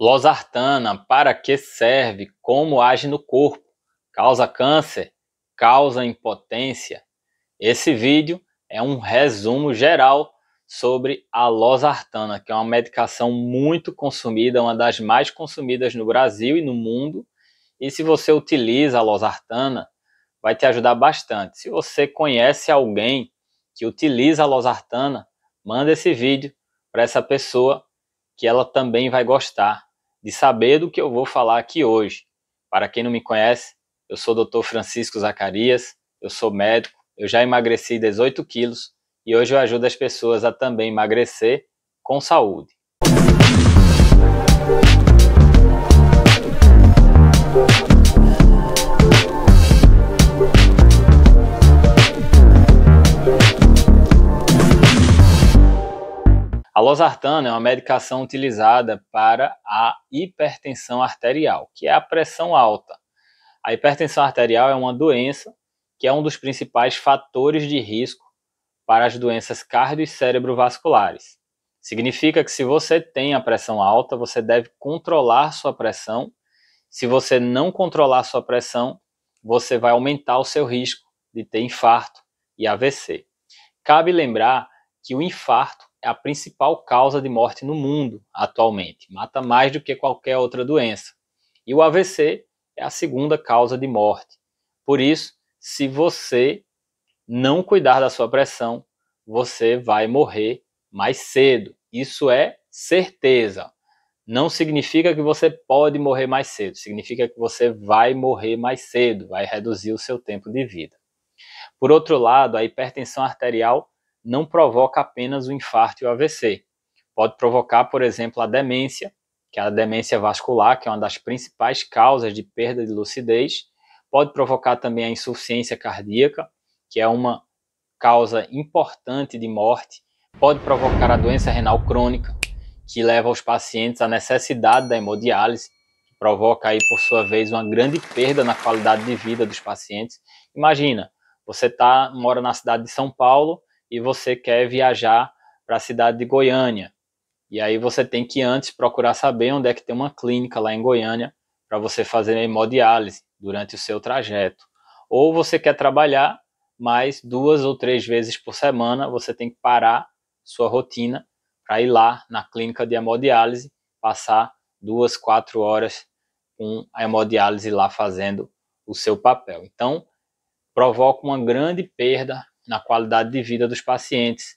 Losartana, para que serve? Como age no corpo? Causa câncer? Causa impotência? Esse vídeo é um resumo geral sobre a losartana, que é uma medicação muito consumida, uma das mais consumidas no Brasil e no mundo. E se você utiliza a losartana, vai te ajudar bastante. Se você conhece alguém que utiliza a losartana, manda esse vídeo para essa pessoa que ela também vai gostar de saber do que eu vou falar aqui hoje. Para quem não me conhece, eu sou o Dr. Francisco Zacarias, eu sou médico, eu já emagreci 18 quilos e hoje eu ajudo as pessoas a também emagrecer com saúde. A losartana é uma medicação utilizada para a hipertensão arterial, que é a pressão alta. A hipertensão arterial é uma doença que é um dos principais fatores de risco para as doenças cardio e cerebrovasculares. Significa que se você tem a pressão alta, você deve controlar sua pressão. Se você não controlar sua pressão, você vai aumentar o seu risco de ter infarto e AVC. Cabe lembrar que o infarto é a principal causa de morte no mundo atualmente, mata mais do que qualquer outra doença. E o AVC é a segunda causa de morte. Por isso, se você não cuidar da sua pressão, você vai morrer mais cedo. Isso é certeza. Não significa que você pode morrer mais cedo, significa que você vai morrer mais cedo, vai reduzir o seu tempo de vida. Por outro lado, a hipertensão arterial não provoca apenas o infarto e o AVC. Pode provocar, por exemplo, a demência, que é a demência vascular, que é uma das principais causas de perda de lucidez. Pode provocar também a insuficiência cardíaca, que é uma causa importante de morte. Pode provocar a doença renal crônica, que leva os pacientes à necessidade da hemodiálise, que provoca aí, por sua vez, uma grande perda na qualidade de vida dos pacientes. Imagina, você tá, mora na cidade de São Paulo, e você quer viajar para a cidade de Goiânia. E aí você tem que antes procurar saber onde é que tem uma clínica lá em Goiânia para você fazer hemodiálise durante o seu trajeto. Ou você quer trabalhar mais duas ou três vezes por semana, você tem que parar sua rotina para ir lá na clínica de hemodiálise, passar duas, quatro horas com a hemodiálise lá fazendo o seu papel. Então, provoca uma grande perda na qualidade de vida dos pacientes.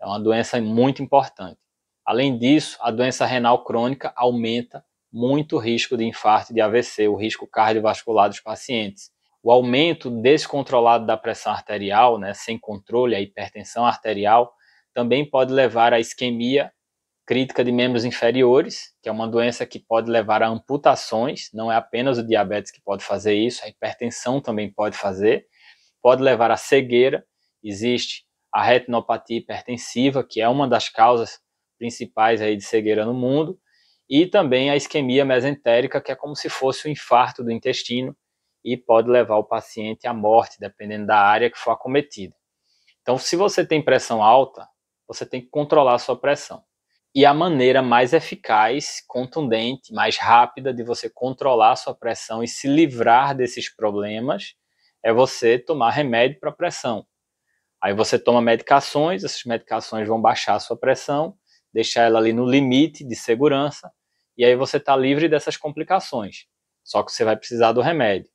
É uma doença muito importante. Além disso, a doença renal crônica aumenta muito o risco de infarto e de AVC, o risco cardiovascular dos pacientes. O aumento descontrolado da pressão arterial, né, sem controle, a hipertensão arterial, também pode levar à isquemia crítica de membros inferiores, que é uma doença que pode levar a amputações, não é apenas o diabetes que pode fazer isso, a hipertensão também pode fazer, pode levar à cegueira, existe a retinopatia hipertensiva, que é uma das causas principais aí de cegueira no mundo, e também a isquemia mesentérica, que é como se fosse o um infarto do intestino e pode levar o paciente à morte, dependendo da área que for acometida. Então, se você tem pressão alta, você tem que controlar a sua pressão. E a maneira mais eficaz, contundente, mais rápida de você controlar a sua pressão e se livrar desses problemas é você tomar remédio para pressão. Aí você toma medicações, essas medicações vão baixar a sua pressão, deixar ela ali no limite de segurança, e aí você está livre dessas complicações. Só que você vai precisar do remédio.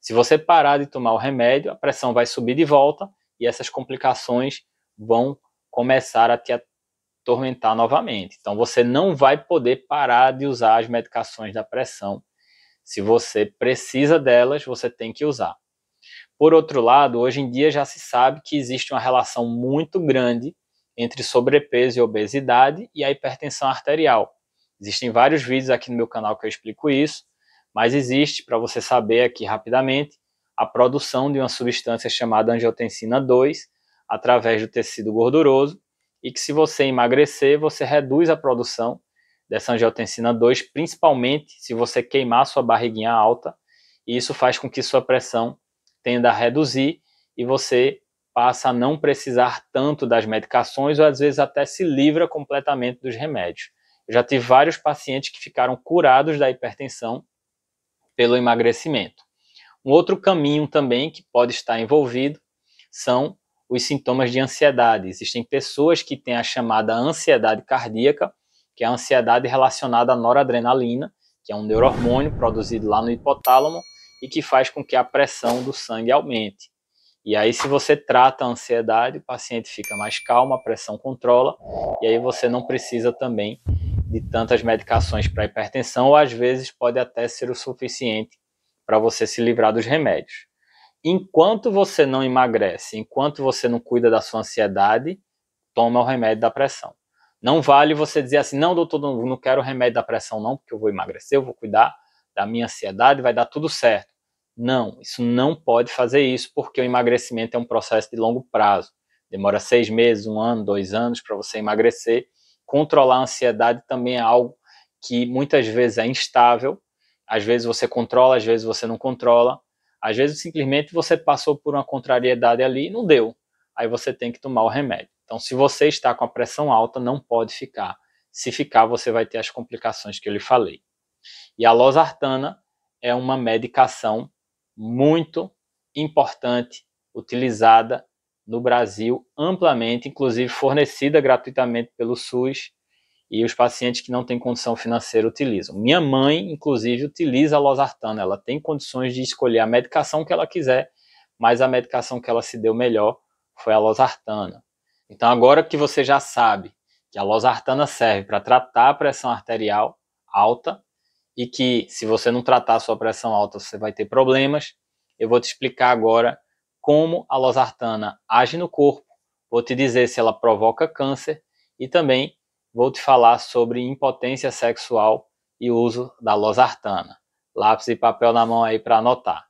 Se você parar de tomar o remédio, a pressão vai subir de volta e essas complicações vão começar a te atormentar novamente. Então você não vai poder parar de usar as medicações da pressão. Se você precisa delas, você tem que usar. Por outro lado, hoje em dia já se sabe que existe uma relação muito grande entre sobrepeso e obesidade e a hipertensão arterial. Existem vários vídeos aqui no meu canal que eu explico isso, mas existe, para você saber aqui rapidamente, a produção de uma substância chamada angiotensina 2 através do tecido gorduroso e que se você emagrecer, você reduz a produção dessa angiotensina 2, principalmente se você queimar sua barriguinha alta, e isso faz com que sua pressão tende a reduzir e você passa a não precisar tanto das medicações ou às vezes até se livra completamente dos remédios. Eu já tive vários pacientes que ficaram curados da hipertensão pelo emagrecimento. Um outro caminho também que pode estar envolvido são os sintomas de ansiedade. Existem pessoas que têm a chamada ansiedade cardíaca, que é a ansiedade relacionada à noradrenalina, que é um neurohormônio produzido lá no hipotálamo, e que faz com que a pressão do sangue aumente. E aí, se você trata a ansiedade, o paciente fica mais calmo, a pressão controla, e aí você não precisa também de tantas medicações para hipertensão, ou às vezes pode até ser o suficiente para você se livrar dos remédios. Enquanto você não emagrece, enquanto você não cuida da sua ansiedade, toma o remédio da pressão. Não vale você dizer assim, não, doutor, não, não quero o remédio da pressão, não, porque eu vou emagrecer, eu vou cuidar da minha ansiedade, vai dar tudo certo. Não, isso não pode fazer isso, porque o emagrecimento é um processo de longo prazo. Demora seis meses, um ano, dois anos para você emagrecer. Controlar a ansiedade também é algo que muitas vezes é instável. Às vezes você controla, às vezes você não controla. Às vezes simplesmente você passou por uma contrariedade ali e não deu. Aí você tem que tomar o remédio. Então, se você está com a pressão alta, não pode ficar. Se ficar, você vai ter as complicações que eu lhe falei. E a losartana é uma medicação muito importante, utilizada no Brasil amplamente, inclusive fornecida gratuitamente pelo SUS e os pacientes que não têm condição financeira utilizam. Minha mãe, inclusive, utiliza a losartana, ela tem condições de escolher a medicação que ela quiser, mas a medicação que ela se deu melhor foi a losartana. Então, agora que você já sabe que a losartana serve para tratar a pressão arterial alta, e que se você não tratar a sua pressão alta, você vai ter problemas. Eu vou te explicar agora como a losartana age no corpo, vou te dizer se ela provoca câncer e também vou te falar sobre impotência sexual e uso da losartana. Lápis e papel na mão aí para anotar.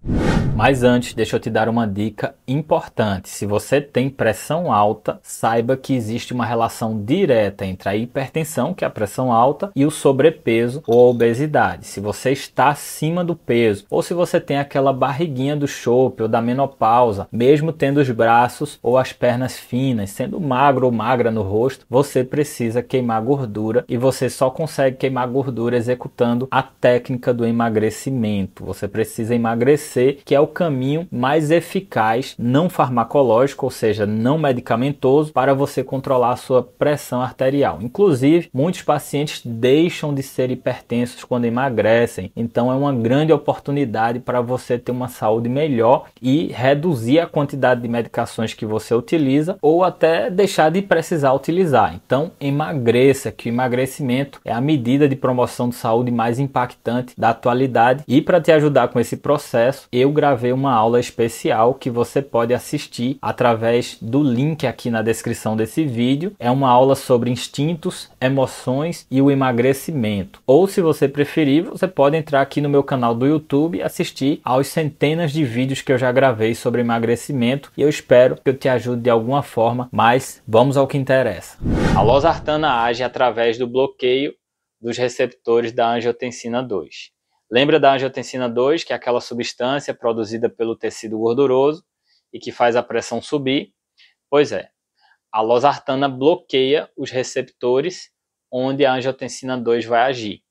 Mas antes, deixa eu te dar uma dica importante. Se você tem pressão alta, saiba que existe uma relação direta entre a hipertensão, que é a pressão alta, e o sobrepeso ou a obesidade. Se você está acima do peso, ou se você tem aquela barriguinha do chope ou da menopausa, mesmo tendo os braços ou as pernas finas, sendo magro ou magra no rosto, você precisa queimar gordura e você só consegue queimar gordura executando a técnica do emagrecimento. Você precisa emagrecer, que é o caminho mais eficaz, não farmacológico, ou seja, não medicamentoso, para você controlar a sua pressão arterial. Inclusive, muitos pacientes deixam de ser hipertensos quando emagrecem, então é uma grande oportunidade para você ter uma saúde melhor e reduzir a quantidade de medicações que você utiliza ou até deixar de precisar utilizar. Então, emagreça, que o emagrecimento é a medida de promoção de saúde mais impactante da atualidade e para te ajudar com esse processo, eu gravei haver uma aula especial que você pode assistir através do link aqui na descrição desse vídeo. É uma aula sobre instintos, emoções e o emagrecimento. Ou se você preferir, você pode entrar aqui no meu canal do YouTube e assistir aos centenas de vídeos que eu já gravei sobre emagrecimento e eu espero que eu te ajude de alguma forma, mas vamos ao que interessa. A losartana age através do bloqueio dos receptores da angiotensina 2. Lembra da angiotensina 2, que é aquela substância produzida pelo tecido gorduroso e que faz a pressão subir? Pois é, a losartana bloqueia os receptores onde a angiotensina 2 vai agir.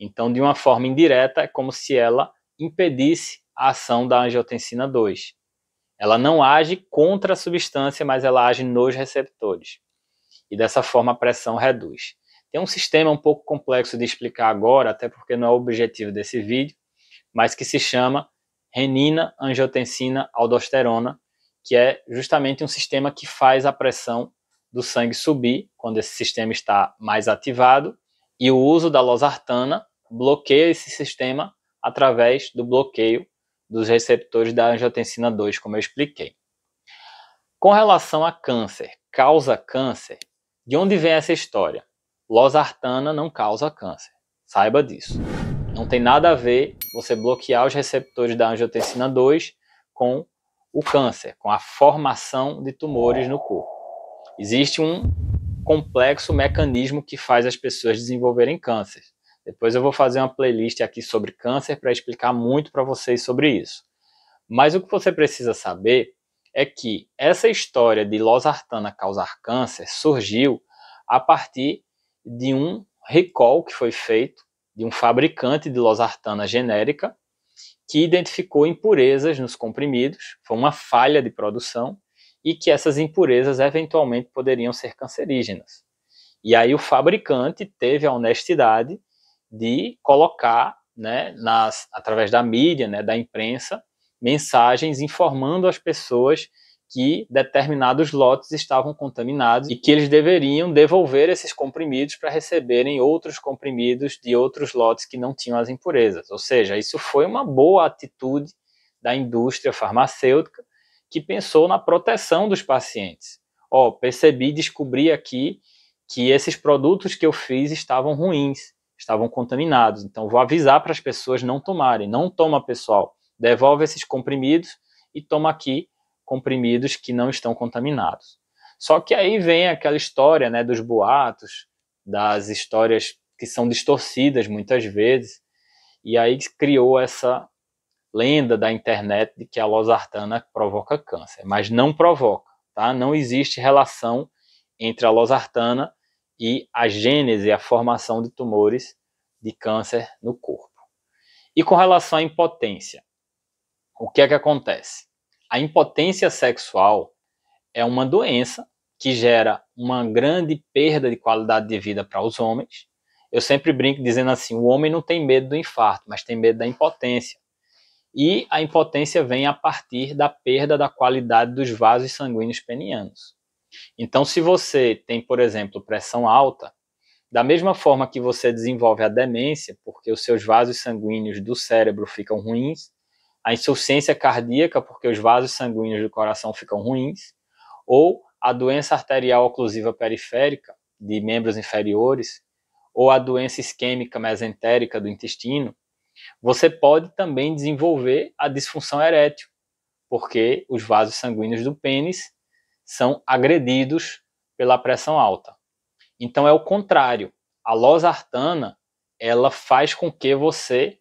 Então, de uma forma indireta, é como se ela impedisse a ação da angiotensina 2. Ela não age contra a substância, mas ela age nos receptores. E dessa forma a pressão reduz. É um sistema um pouco complexo de explicar agora, até porque não é o objetivo desse vídeo, mas que se chama renina, angiotensina, aldosterona, que é justamente um sistema que faz a pressão do sangue subir quando esse sistema está mais ativado, e o uso da losartana bloqueia esse sistema através do bloqueio dos receptores da angiotensina 2, como eu expliquei. Com relação a câncer, causa câncer, de onde vem essa história? losartana não causa câncer. Saiba disso. Não tem nada a ver você bloquear os receptores da angiotensina 2 com o câncer, com a formação de tumores no corpo. Existe um complexo mecanismo que faz as pessoas desenvolverem câncer. Depois eu vou fazer uma playlist aqui sobre câncer para explicar muito para vocês sobre isso. Mas o que você precisa saber é que essa história de losartana causar câncer surgiu a partir de um recall que foi feito de um fabricante de losartana genérica que identificou impurezas nos comprimidos, foi uma falha de produção e que essas impurezas eventualmente poderiam ser cancerígenas. E aí o fabricante teve a honestidade de colocar, né, nas, através da mídia, né, da imprensa, mensagens informando as pessoas que determinados lotes estavam contaminados e que eles deveriam devolver esses comprimidos para receberem outros comprimidos de outros lotes que não tinham as impurezas. Ou seja, isso foi uma boa atitude da indústria farmacêutica que pensou na proteção dos pacientes. Ó, oh, percebi, descobri aqui que esses produtos que eu fiz estavam ruins, estavam contaminados. Então vou avisar para as pessoas não tomarem. Não toma, pessoal. Devolve esses comprimidos e toma aqui comprimidos que não estão contaminados. Só que aí vem aquela história né, dos boatos, das histórias que são distorcidas muitas vezes, e aí criou essa lenda da internet de que a losartana provoca câncer, mas não provoca, tá? Não existe relação entre a losartana e a gênese, a formação de tumores de câncer no corpo. E com relação à impotência, o que é que acontece? A impotência sexual é uma doença que gera uma grande perda de qualidade de vida para os homens. Eu sempre brinco dizendo assim: o homem não tem medo do infarto, mas tem medo da impotência. E a impotência vem a partir da perda da qualidade dos vasos sanguíneos penianos. Então, se você tem, por exemplo, pressão alta, da mesma forma que você desenvolve a demência, porque os seus vasos sanguíneos do cérebro ficam ruins, a insuficiência cardíaca, porque os vasos sanguíneos do coração ficam ruins, ou a doença arterial oclusiva periférica de membros inferiores, ou a doença isquêmica mesentérica do intestino, você pode também desenvolver a disfunção erétil, porque os vasos sanguíneos do pênis são agredidos pela pressão alta. Então é o contrário. A losartana, ela faz com que você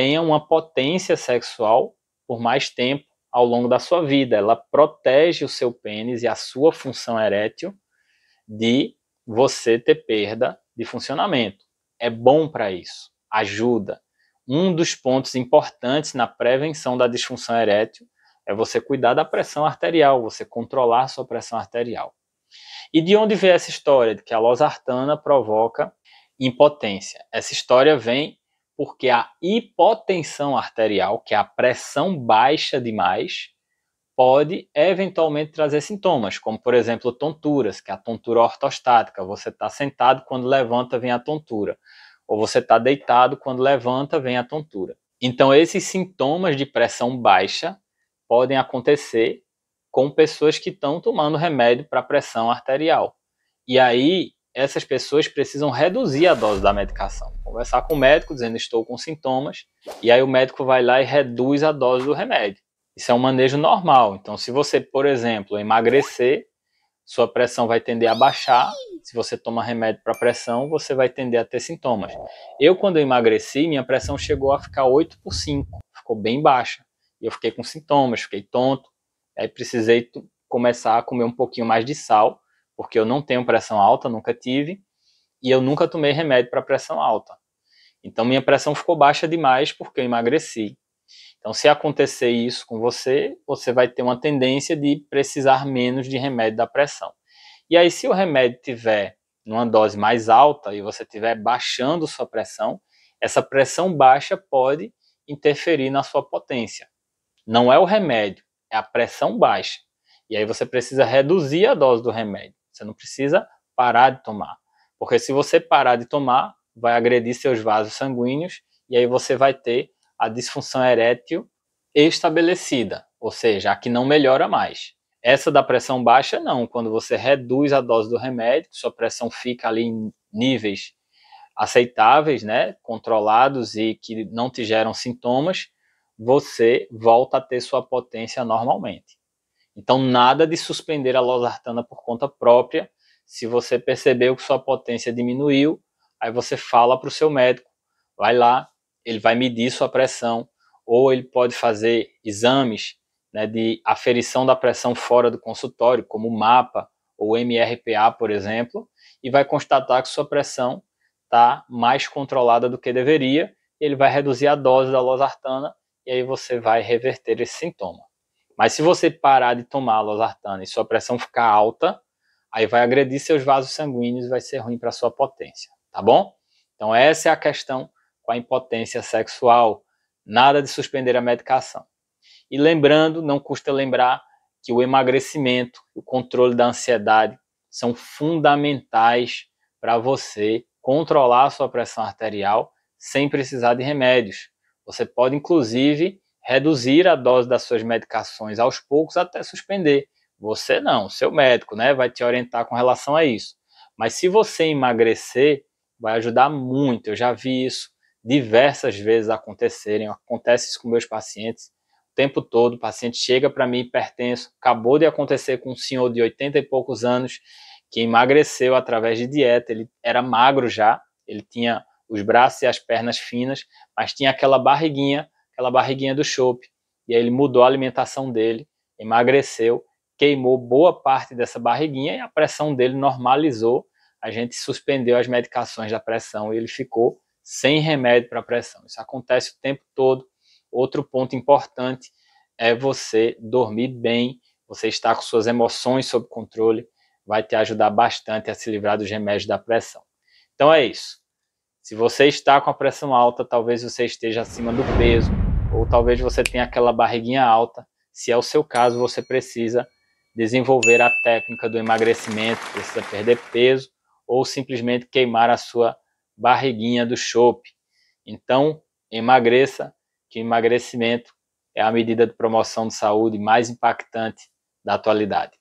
tenha uma potência sexual por mais tempo ao longo da sua vida. Ela protege o seu pênis e a sua função erétil de você ter perda de funcionamento. É bom para isso, ajuda. Um dos pontos importantes na prevenção da disfunção erétil é você cuidar da pressão arterial, você controlar sua pressão arterial. E de onde vem essa história de que a losartana provoca impotência? Essa história vem porque a hipotensão arterial, que é a pressão baixa demais, pode eventualmente trazer sintomas, como por exemplo tonturas, que é a tontura ortostática. Você está sentado, quando levanta, vem a tontura. Ou você está deitado, quando levanta, vem a tontura. Então, esses sintomas de pressão baixa podem acontecer com pessoas que estão tomando remédio para pressão arterial. E aí, essas pessoas precisam reduzir a dose da medicação. Conversar com o médico dizendo estou com sintomas, e aí o médico vai lá e reduz a dose do remédio. Isso é um manejo normal. Então, se você, por exemplo, emagrecer, sua pressão vai tender a baixar. Se você toma remédio para pressão, você vai tender a ter sintomas. Eu, quando eu emagreci, minha pressão chegou a ficar 8 por 5, ficou bem baixa. E eu fiquei com sintomas, fiquei tonto. Aí precisei começar a comer um pouquinho mais de sal porque eu não tenho pressão alta, nunca tive, e eu nunca tomei remédio para pressão alta. Então minha pressão ficou baixa demais porque eu emagreci. Então se acontecer isso com você, você vai ter uma tendência de precisar menos de remédio da pressão. E aí se o remédio tiver numa dose mais alta e você tiver baixando sua pressão, essa pressão baixa pode interferir na sua potência. Não é o remédio, é a pressão baixa. E aí você precisa reduzir a dose do remédio. Você não precisa parar de tomar. Porque se você parar de tomar, vai agredir seus vasos sanguíneos e aí você vai ter a disfunção erétil estabelecida, ou seja, a que não melhora mais. Essa da pressão baixa, não. Quando você reduz a dose do remédio, sua pressão fica ali em níveis aceitáveis, né, controlados e que não te geram sintomas, você volta a ter sua potência normalmente. Então, nada de suspender a losartana por conta própria. Se você percebeu que sua potência diminuiu, aí você fala para o seu médico, vai lá, ele vai medir sua pressão, ou ele pode fazer exames né, de aferição da pressão fora do consultório, como o MAPA ou MRPA, por exemplo, e vai constatar que sua pressão está mais controlada do que deveria, ele vai reduzir a dose da losartana e aí você vai reverter esse sintoma. Mas se você parar de tomar losartana e sua pressão ficar alta, aí vai agredir seus vasos sanguíneos e vai ser ruim para sua potência, tá bom? Então essa é a questão com a impotência sexual, nada de suspender a medicação. E lembrando, não custa lembrar que o emagrecimento, o controle da ansiedade são fundamentais para você controlar a sua pressão arterial sem precisar de remédios. Você pode inclusive reduzir a dose das suas medicações aos poucos até suspender. Você não, seu médico, né, vai te orientar com relação a isso. Mas se você emagrecer, vai ajudar muito. Eu já vi isso diversas vezes acontecerem, acontece isso com meus pacientes o tempo todo. O paciente chega para mim hipertenso, acabou de acontecer com um senhor de 80 e poucos anos que emagreceu através de dieta, ele era magro já, ele tinha os braços e as pernas finas, mas tinha aquela barriguinha aquela barriguinha do chope. E aí ele mudou a alimentação dele, emagreceu, queimou boa parte dessa barriguinha e a pressão dele normalizou. A gente suspendeu as medicações da pressão e ele ficou sem remédio para pressão. Isso acontece o tempo todo. Outro ponto importante é você dormir bem, você estar com suas emoções sob controle, vai te ajudar bastante a se livrar dos remédios da pressão. Então é isso. Se você está com a pressão alta, talvez você esteja acima do peso, ou talvez você tenha aquela barriguinha alta. Se é o seu caso, você precisa desenvolver a técnica do emagrecimento, precisa perder peso ou simplesmente queimar a sua barriguinha do chope. Então, emagreça, que emagrecimento é a medida de promoção de saúde mais impactante da atualidade.